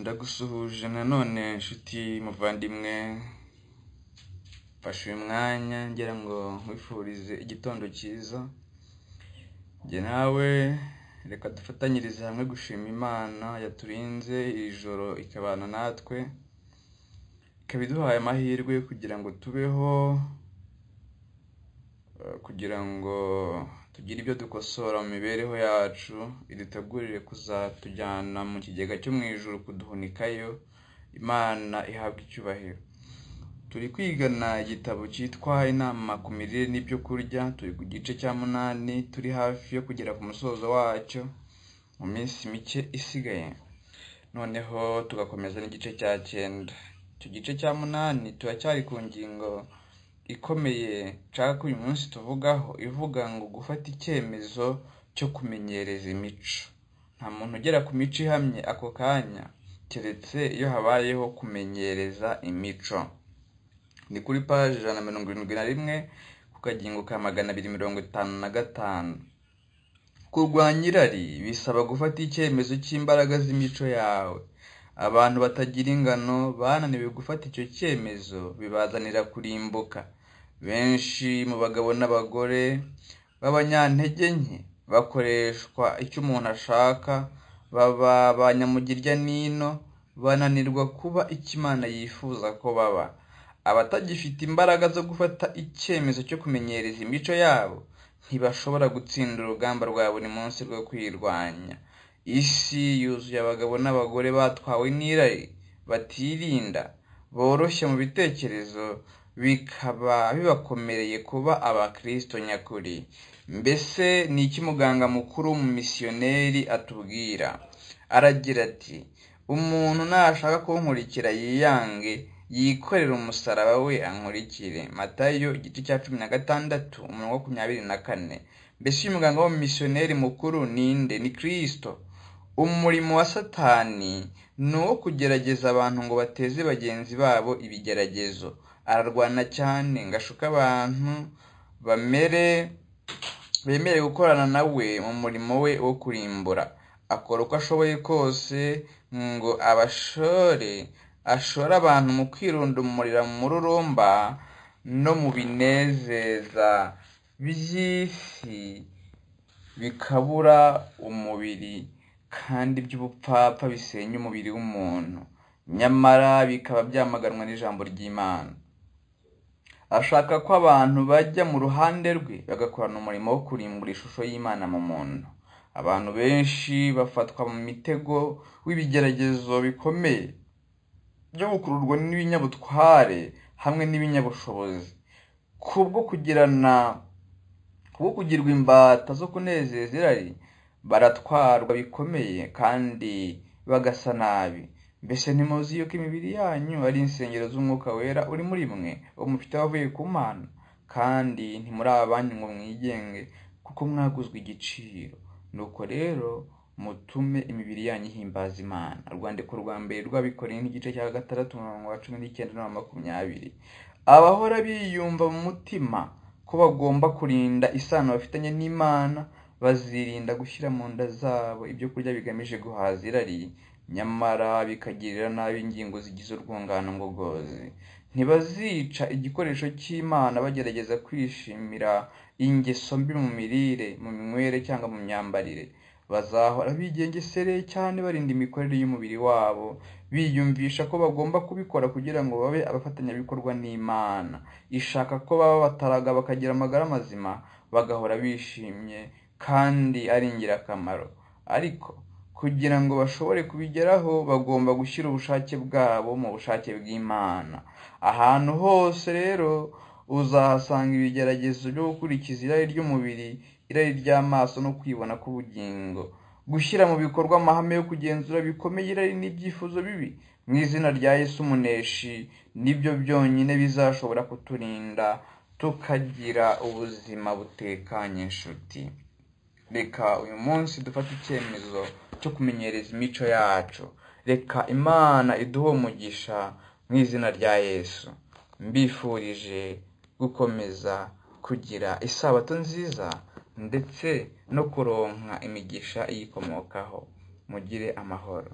ndagusuhuje nanone nshuti muvandimwe mfashe uyu mwanya ngira ngo nkwifurize igitondo cyiza njye nawe reka dufatanyirize hamwe gushima imana yaturinze iri joro ikabana natwe ikaba iduhaye amahirwe kugira ngo tubeho kugira ngo tugire ibyo dukosora mu mibereho yacu idutegurire kuzatujyana mu kigega cyo mu ijoro kuduhunikayo imana ihabwa icyubahiro turi kwigana igitabo cyitwa inama ku mirire n'ibyo kurya turi ku gice cya munani turi hafi yo kugera ku musozo wacyo mu minsi mike isigaye noneho tugakomeza n'igice cya cyenda icyo gice cya munani turacyari ku ngingo ikomeye nshaka ko uyu munsi tuvugaho ivuga ngo gufata icyemezo cyo kumenyereza imico nta muntu ugera ku mico ihamye ako kanya keretse iyo habayeho kumenyereza imico ni kuri paji ijana na mirongo irindwi na rimwe ku kagingo ka magana abiri mirongo itanu na gatanu kurwanya irari bisaba gufata icyemezo cy'imbaraga z'imico yawe abantu batagira ingano bananiwe gufata icyo cyemezo bibazanira kurimbuka benshi mu bagabo n'abagore b'abanyantege nke bakoreshwa icyo umuntu ashaka baba banyamugirya nyamugirya n'ino bananirwa kuba icyo imana yifuza ko baba abatagifite imbaraga zo gufata icyemezo cyo kumenyereza imico yabo ntibashobora gutsinda urugamba rwa buri munsi rwo kwirwanya isi yuzuye abagabo n'abagore batwawe n'irari batirinda boroshye mu bitekerezo bikaba bibakomereye kuba abakristo nyakuri mbese ni iki muganga mukuru mu w'umumisiyoneri atubwira aragira ati umuntu nashaka kunkurikira yiyange yikorera umusaraba we ankurikire matayo igice cya cumi na gatandatu umurongo wa makumyabiri na kane mbese uyu muganga w'umumisiyoneri mukuru ninde ni kirisito umurimo wa satani ni uwo kugerageza abantu ngo bateze bagenzi babo ibigeragezo ararwana cyane ngo ashuke abantu bamere bemere gukorana na we mu murimo we wo kurimbura akora uko ashoboye kose ngo abashore ashore abantu mu kwirundumurira mu mururumba no mu binezeza by'isi bikabura umubiri kandi by'ubupfapfa bisenya umubiri w'umuntu nyamara bikaba byamaganwa n'ijambo ry'imana ashaka ko abantu bajya mu ruhande rwe bagakorana umurimo wo kurimbura ishusho y'imana mu muntu abantu benshi bafatwa mu mitego w'ibigeragezo bikomeye byo gukururwa n'ibinyabutware hamwe n'ibinyabushobozi kubwo kugirana kubwo kugirwa imbata zo kunezeza irari baratwarwa bikomeye kandi bagasa nabi mbese ntimuzi yuko imibiri yanyu ari insengero z'umwuka wera uri muri mwe uwo mufite wavuye ku mana kandi ntimuri abanyu ngo mwigenge kuko mwaguzwe igiciro nuko rero mutume imibiri yanyu ihimbaza imana urwandiko rwa mbere rw'abikoreye n'igice cya gatandatu umurongo wa cumi n'icyenda na makumyabiri abahora biyumva mu mutima ko bagomba kurinda isano bafitanye n'imana bazirinda gushyira mu nda zabo ibyo kurya bigamije guhaza irari nyamara bikagirira nabi ingingo zigize urwungano ngogozi ntibazica igikoresho cy'imana bagerageza kwishimira ingeso mbi mu mirire mu minywere cyangwa mu myambarire bazahora bigengesereye cyane barinda imikorere y'umubiri wabo biyumvisha ko bagomba kubikora kugira ngo babe abafatanyabikorwa n'imana ishaka ko baba bataraga bakagira amagara mazima bagahora bishimye kandi ari ingirakamaro ariko kugira ngo bashobore kubigeraho bagomba gushyira ubushake bwabo mu bushake bw'imana ahantu hose rero uzahasanga ibigeragezo byo gukurikiza irari ry'umubiri irari ry'amaso no kwibona k'ubugingo gushyira mu bikorwa amahame yo kugenzura bikomeye irari n'ibyifuzo bibi mu izina rya yesu umuneshi nibyo byonyine bizashobora kuturinda tukagira ubuzima butekanye inshuti reka uyu munsi dufate icyemezo cyo kumenyereza imico yacu reka imana iduhe umugisha mu izina rya yesu mbifurije gukomeza kugira isabato nziza ndetse no kuronka imigisha iyikomokaho mugire amahoro